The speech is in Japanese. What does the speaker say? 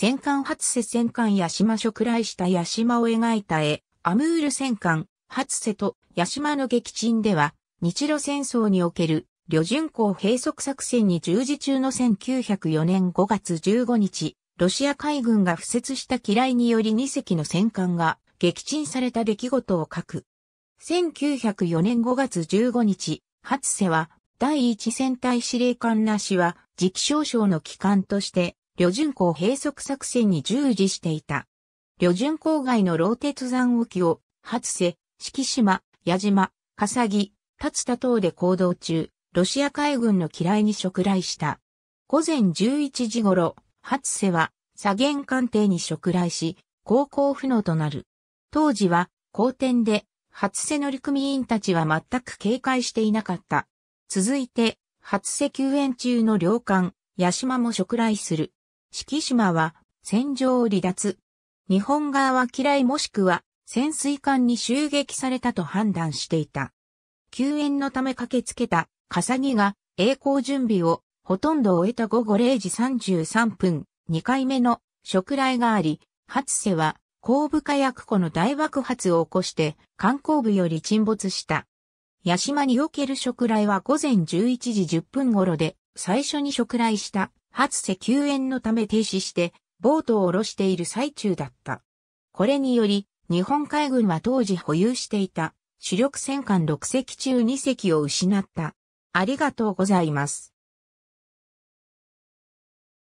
戦艦初瀬戦艦八島食来した八島を描いた絵、アムール戦艦、初瀬と八島の撃沈では、日露戦争における、旅順港閉塞作戦に従事中の1904年5月15日、ロシア海軍が敷設した機雷により2隻の戦艦が撃沈された出来事を書く。1904年5月15日、初瀬は第一戦隊司令官なしは、直少将の機関として、旅順港閉塞作戦に従事していた。旅順港外の老鉄山沖を、初瀬、敷島、矢島、笠木、立田等で行動中、ロシア海軍の機雷に触来した。午前11時頃、初瀬は、左舷艦艇に触来し、航行不能となる。当時は、好天で、初瀬乗組員たちは全く警戒していなかった。続いて、初瀬救援中の両艦、八島も触来する。四季島は戦場を離脱。日本側は嫌いもしくは潜水艦に襲撃されたと判断していた。救援のため駆けつけた笠木が栄光準備をほとんど終えた午後0時33分、2回目の食来があり、初瀬は後部火薬庫の大爆発を起こして観光部より沈没した。八島における食来は午前11時10分頃で最初に食来した初石救援のため停止して、ボートを下ろしている最中だった。これにより、日本海軍は当時保有していた主力戦艦6隻中2隻を失った。ありがとうございます。